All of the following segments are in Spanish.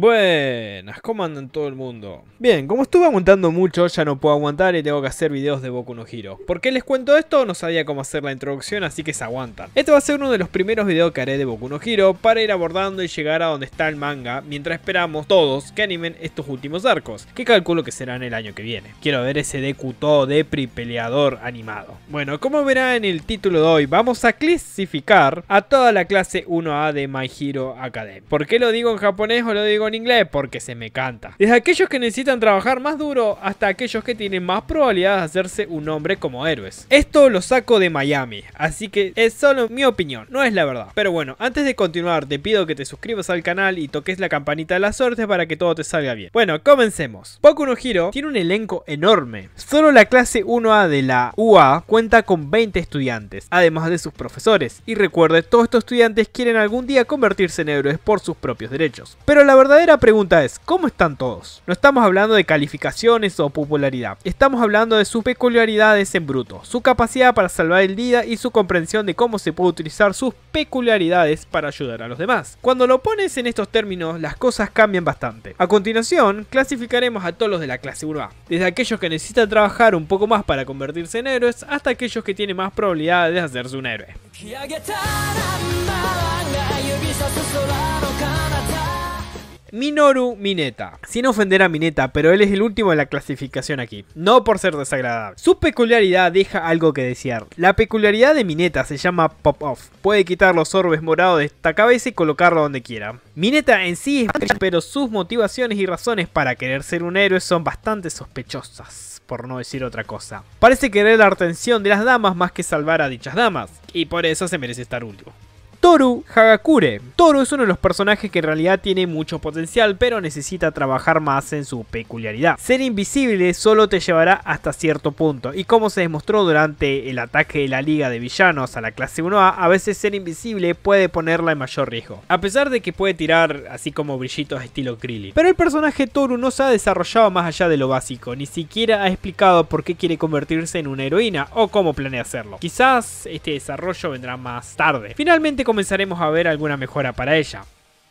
Bueno. ¿cómo andan todo el mundo? Bien, como estuve aguantando mucho, ya no puedo aguantar y tengo que hacer videos de Boku no Hero. ¿Por qué les cuento esto? No sabía cómo hacer la introducción, así que se aguantan. Este va a ser uno de los primeros videos que haré de Boku no Hero para ir abordando y llegar a donde está el manga, mientras esperamos todos que animen estos últimos arcos, que calculo que serán el año que viene. Quiero ver ese de pri peleador animado. Bueno, como verá en el título de hoy, vamos a clasificar a toda la clase 1A de My Hero Academy. ¿Por qué lo digo en japonés o lo digo en inglés? Porque se me canta. Desde aquellos que necesitan trabajar más duro hasta aquellos que tienen más probabilidades de hacerse un nombre como héroes. Esto lo saco de Miami, así que es solo mi opinión, no es la verdad. Pero bueno, antes de continuar te pido que te suscribas al canal y toques la campanita de las suerte para que todo te salga bien. Bueno, comencemos. Poco no giro tiene un elenco enorme. Solo la clase 1A de la UA cuenta con 20 estudiantes, además de sus profesores. Y recuerde, todos estos estudiantes quieren algún día convertirse en héroes por sus propios derechos. Pero la verdadera pregunta es, ¿Cómo están todos? No estamos hablando de calificaciones o popularidad, estamos hablando de sus peculiaridades en bruto, su capacidad para salvar el día y su comprensión de cómo se puede utilizar sus peculiaridades para ayudar a los demás. Cuando lo pones en estos términos, las cosas cambian bastante. A continuación, clasificaremos a todos los de la clase 1 desde aquellos que necesitan trabajar un poco más para convertirse en héroes hasta aquellos que tienen más probabilidades de hacerse un héroe. Minoru Mineta. Sin ofender a Mineta, pero él es el último de la clasificación aquí. No por ser desagradable. Su peculiaridad deja algo que desear. La peculiaridad de Mineta se llama pop-off. Puede quitar los orbes morados de esta cabeza y colocarlo donde quiera. Mineta en sí es pero sus motivaciones y razones para querer ser un héroe son bastante sospechosas, por no decir otra cosa. Parece querer la atención de las damas más que salvar a dichas damas, y por eso se merece estar último. Toru Hagakure. Toru es uno de los personajes que en realidad tiene mucho potencial, pero necesita trabajar más en su peculiaridad. Ser invisible solo te llevará hasta cierto punto, y como se demostró durante el ataque de la Liga de Villanos a la clase 1A, a veces ser invisible puede ponerla en mayor riesgo. A pesar de que puede tirar así como brillitos de estilo Krillin. Pero el personaje Toru no se ha desarrollado más allá de lo básico, ni siquiera ha explicado por qué quiere convertirse en una heroína o cómo planea hacerlo. Quizás este desarrollo vendrá más tarde. Finalmente comenzaremos a ver alguna mejora para ella.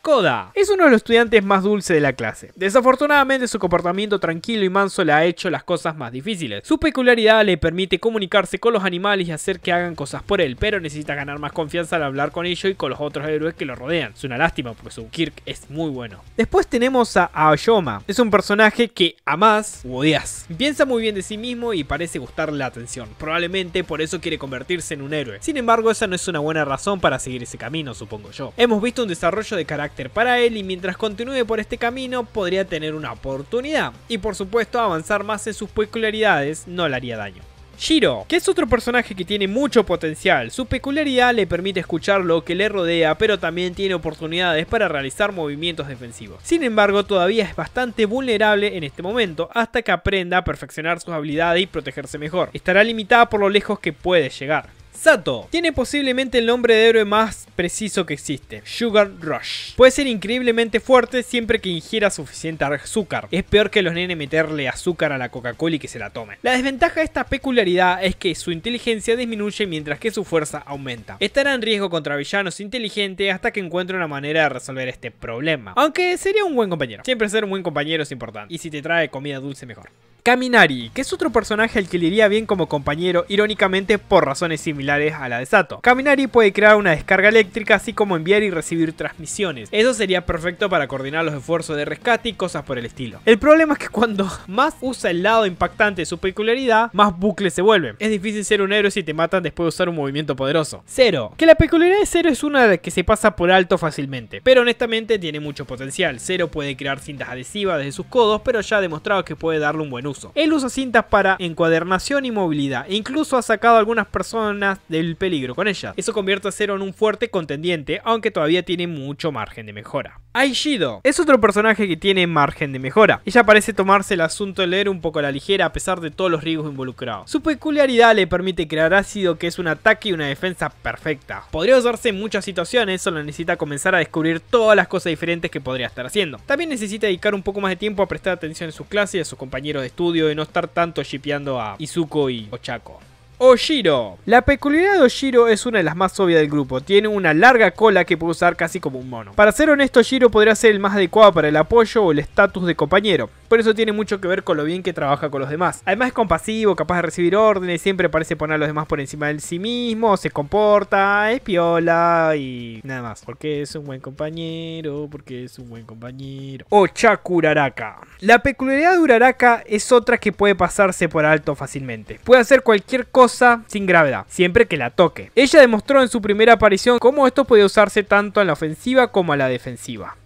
Koda. Es uno de los estudiantes más dulces de la clase. Desafortunadamente su comportamiento tranquilo y manso le ha hecho las cosas más difíciles. Su peculiaridad le permite comunicarse con los animales y hacer que hagan cosas por él, pero necesita ganar más confianza al hablar con ellos y con los otros héroes que lo rodean. Es una lástima porque su Kirk es muy bueno. Después tenemos a Ayoma, Es un personaje que amas o odias. Piensa muy bien de sí mismo y parece gustar la atención. Probablemente por eso quiere convertirse en un héroe. Sin embargo, esa no es una buena razón para seguir ese camino, supongo yo. Hemos visto un desarrollo de carácter para él y mientras continúe por este camino podría tener una oportunidad. Y por supuesto avanzar más en sus peculiaridades no le haría daño. Shiro, que es otro personaje que tiene mucho potencial, su peculiaridad le permite escuchar lo que le rodea, pero también tiene oportunidades para realizar movimientos defensivos. Sin embargo, todavía es bastante vulnerable en este momento, hasta que aprenda a perfeccionar sus habilidades y protegerse mejor. Estará limitada por lo lejos que puede llegar. Sato tiene posiblemente el nombre de héroe más preciso que existe, Sugar Rush. Puede ser increíblemente fuerte siempre que ingiera suficiente azúcar. Es peor que los nenes meterle azúcar a la Coca-Cola y que se la tome. La desventaja de esta peculiaridad es que su inteligencia disminuye mientras que su fuerza aumenta. Estará en riesgo contra villanos inteligentes hasta que encuentre una manera de resolver este problema. Aunque sería un buen compañero. Siempre ser un buen compañero es importante. Y si te trae comida dulce mejor. Kaminari, que es otro personaje al que le iría bien como compañero, irónicamente por razones similares a la de Sato. Kaminari puede crear una descarga eléctrica, así como enviar y recibir transmisiones. Eso sería perfecto para coordinar los esfuerzos de rescate y cosas por el estilo. El problema es que cuando más usa el lado impactante de su peculiaridad, más bucles se vuelven. Es difícil ser un héroe si te matan después de usar un movimiento poderoso. Cero. Que la peculiaridad de Cero es una que se pasa por alto fácilmente, pero honestamente tiene mucho potencial. Cero puede crear cintas adhesivas desde sus codos, pero ya ha demostrado que puede darle un buen uso. Él usa cintas para encuadernación y movilidad, e incluso ha sacado a algunas personas del peligro con ella. Eso convierte a Zero en un fuerte contendiente, aunque todavía tiene mucho margen de mejora. Aishido es otro personaje que tiene margen de mejora. Ella parece tomarse el asunto de leer un poco a la ligera a pesar de todos los riesgos involucrados. Su peculiaridad le permite crear ácido que es un ataque y una defensa perfecta. Podría usarse en muchas situaciones, solo necesita comenzar a descubrir todas las cosas diferentes que podría estar haciendo. También necesita dedicar un poco más de tiempo a prestar atención en su clase y a sus compañeros de estudio de no estar tanto shipeando a Izuko y Ochako. Oshiro. La peculiaridad de Oshiro es una de las más obvias del grupo. Tiene una larga cola que puede usar casi como un mono. Para ser honesto, Oshiro podría ser el más adecuado para el apoyo o el estatus de compañero. Por eso tiene mucho que ver con lo bien que trabaja con los demás. Además es compasivo, capaz de recibir órdenes, siempre parece poner a los demás por encima de sí mismo, se comporta, es piola y nada más. Porque es un buen compañero, porque es un buen compañero. Ochaku Uraraka. La peculiaridad de Uraraka es otra que puede pasarse por alto fácilmente. Puede hacer cualquier cosa sin gravedad, siempre que la toque. Ella demostró en su primera aparición cómo esto puede usarse tanto en la ofensiva como a la defensiva.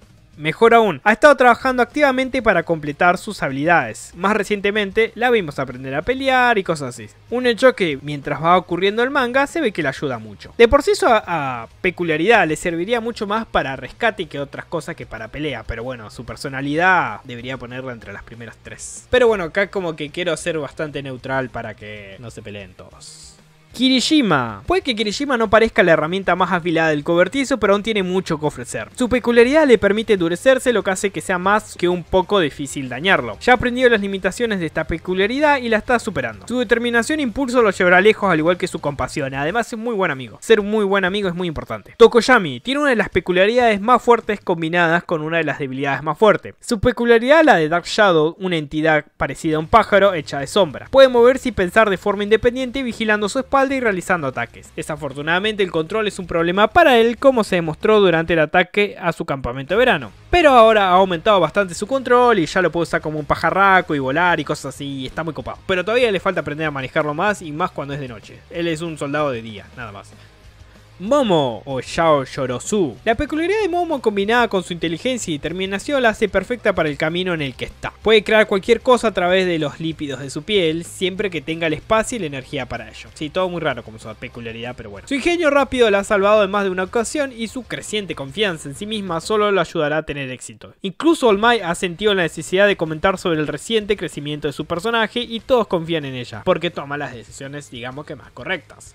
Mejor aún, ha estado trabajando activamente para completar sus habilidades. Más recientemente, la vimos aprender a pelear y cosas así. Un hecho que, mientras va ocurriendo el manga, se ve que le ayuda mucho. De por sí su peculiaridad le serviría mucho más para rescate que otras cosas que para pelea, pero bueno, su personalidad debería ponerla entre las primeras tres. Pero bueno, acá como que quiero ser bastante neutral para que no se peleen todos. Kirishima. Puede que Kirishima no parezca la herramienta más afilada del cobertizo, pero aún tiene mucho que ofrecer. Su peculiaridad le permite endurecerse, lo que hace que sea más que un poco difícil dañarlo. Ya ha aprendido las limitaciones de esta peculiaridad y la está superando. Su determinación e impulso lo llevará lejos, al igual que su compasión. Además, es un muy buen amigo. Ser un muy buen amigo es muy importante. Tokoyami tiene una de las peculiaridades más fuertes combinadas con una de las debilidades más fuertes. Su peculiaridad, la de Dark Shadow, una entidad parecida a un pájaro hecha de sombra. Puede moverse y pensar de forma independiente vigilando su espada y realizando ataques. Desafortunadamente el control es un problema para él como se demostró durante el ataque a su campamento de verano. Pero ahora ha aumentado bastante su control y ya lo puede usar como un pajarraco y volar y cosas así, está muy copado. Pero todavía le falta aprender a manejarlo más y más cuando es de noche. Él es un soldado de día, nada más. Momo o Shao Yorosu. La peculiaridad de Momo combinada con su inteligencia y determinación la hace perfecta para el camino en el que está. Puede crear cualquier cosa a través de los lípidos de su piel, siempre que tenga el espacio y la energía para ello. Sí, todo muy raro como su peculiaridad, pero bueno. Su ingenio rápido la ha salvado en más de una ocasión y su creciente confianza en sí misma solo lo ayudará a tener éxito. Incluso All ha sentido la necesidad de comentar sobre el reciente crecimiento de su personaje y todos confían en ella, porque toma las decisiones digamos que más correctas.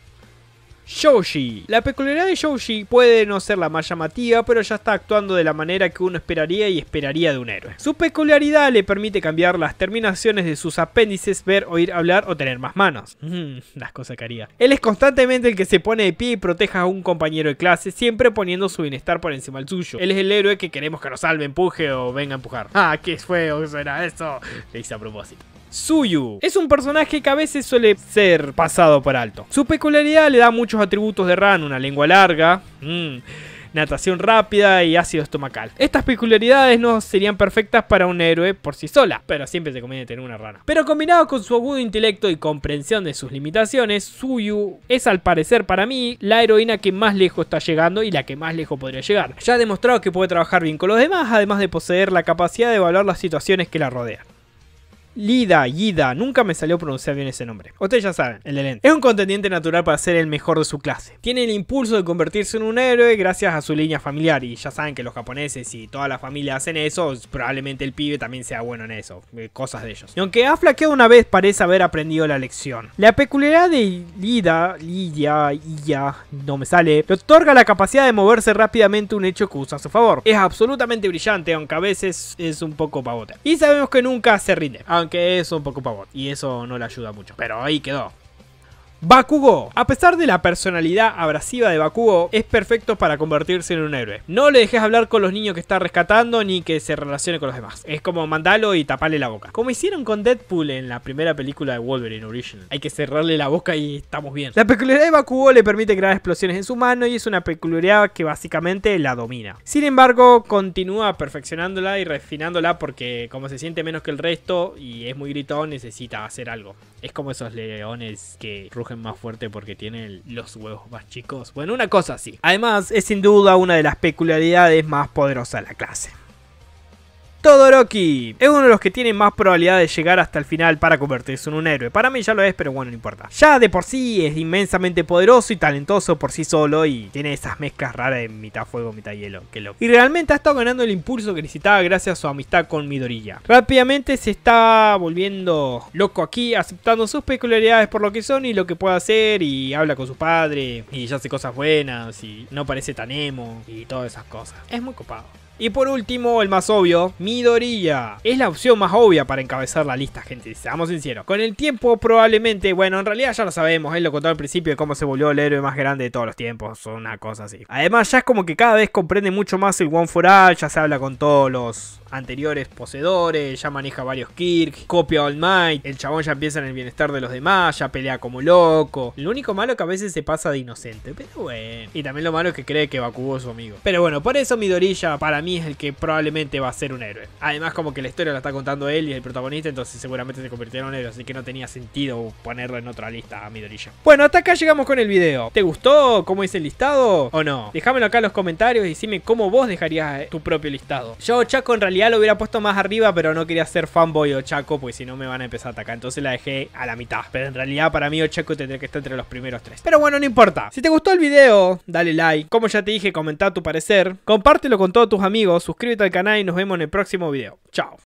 Shoji. La peculiaridad de Shoji puede no ser la más llamativa, pero ya está actuando de la manera que uno esperaría y esperaría de un héroe. Su peculiaridad le permite cambiar las terminaciones de sus apéndices, ver, oír, hablar o tener más manos. Mmm, las cosas que haría. Él es constantemente el que se pone de pie y proteja a un compañero de clase, siempre poniendo su bienestar por encima del suyo. Él es el héroe que queremos que nos salve, empuje o venga a empujar. Ah, qué fue, era, eso. Le hice a propósito. Suyu. Es un personaje que a veces suele ser pasado por alto. Su peculiaridad le da muchos atributos de rana una lengua larga, mm, natación rápida y ácido estomacal. Estas peculiaridades no serían perfectas para un héroe por sí sola, pero siempre se conviene tener una rana. Pero combinado con su agudo intelecto y comprensión de sus limitaciones, Suyu es al parecer para mí la heroína que más lejos está llegando y la que más lejos podría llegar. Ya ha demostrado que puede trabajar bien con los demás, además de poseer la capacidad de evaluar las situaciones que la rodean. Lida, Yida, nunca me salió pronunciar bien ese nombre. Ustedes ya saben, el de Es un contendiente natural para ser el mejor de su clase. Tiene el impulso de convertirse en un héroe gracias a su línea familiar. Y ya saben que los japoneses y toda la familia hacen eso, probablemente el pibe también sea bueno en eso. Eh, cosas de ellos. Y aunque ha flaqueado una vez, parece haber aprendido la lección. La peculiaridad de Lida, Lidia, Iya, no me sale, le otorga la capacidad de moverse rápidamente un hecho que usa a su favor. Es absolutamente brillante, aunque a veces es un poco pavote, Y sabemos que nunca se rinde que eso, un poco pavor Y eso no le ayuda mucho. Pero ahí quedó. Bakugo. A pesar de la personalidad abrasiva de Bakugo, es perfecto para convertirse en un héroe. No le dejes hablar con los niños que está rescatando ni que se relacione con los demás. Es como mandalo y taparle la boca. Como hicieron con Deadpool en la primera película de Wolverine Original. Hay que cerrarle la boca y estamos bien. La peculiaridad de Bakugo le permite crear explosiones en su mano y es una peculiaridad que básicamente la domina. Sin embargo, continúa perfeccionándola y refinándola porque como se siente menos que el resto y es muy gritón, necesita hacer algo. Es como esos leones que más fuerte porque tiene los huevos más chicos. Bueno, una cosa así. Además, es sin duda una de las peculiaridades más poderosas de la clase. Todoroki. Es uno de los que tiene más probabilidad de llegar hasta el final para convertirse en un héroe. Para mí ya lo es, pero bueno, no importa. Ya de por sí es inmensamente poderoso y talentoso por sí solo y tiene esas mezclas raras de mitad fuego, mitad hielo. Qué loco. Y realmente ha estado ganando el impulso que necesitaba gracias a su amistad con Midorilla. Rápidamente se está volviendo loco aquí, aceptando sus peculiaridades por lo que son y lo que puede hacer y habla con su padre y ya hace cosas buenas y no parece tan emo y todas esas cosas. Es muy copado. Y por último, el más obvio, Midorilla Es la opción más obvia para encabezar la lista, gente, seamos sinceros. Con el tiempo probablemente, bueno, en realidad ya lo sabemos, él lo contó al principio de cómo se volvió el héroe más grande de todos los tiempos, una cosa así. Además, ya es como que cada vez comprende mucho más el One for All, ya se habla con todos los anteriores poseedores, ya maneja varios Kirk, copia All Might, el chabón ya empieza en el bienestar de los demás, ya pelea como loco. Lo único malo que a veces se pasa de inocente, pero bueno. Y también lo malo es que cree que Bakugo es su amigo. Pero bueno, por eso Midorilla para mí es el que probablemente va a ser un héroe. Además, como que la historia la está contando él y el protagonista, entonces seguramente se convirtieron en un héroe, así que no tenía sentido ponerlo en otra lista a mi Midorilla. Bueno, hasta acá llegamos con el video. ¿Te gustó cómo es el listado o no? Déjamelo acá en los comentarios y dime cómo vos dejarías eh, tu propio listado. Yo Chaco en realidad lo hubiera puesto más arriba, pero no quería ser fanboy o Chaco, pues si no me van a empezar a atacar. Entonces la dejé a la mitad. Pero en realidad para mí Ochaco tendría que estar entre los primeros tres. Pero bueno, no importa. Si te gustó el video, dale like. Como ya te dije, comenta tu parecer. Compártelo con todos tus amigos amigos, suscríbete al canal y nos vemos en el próximo video. Chao.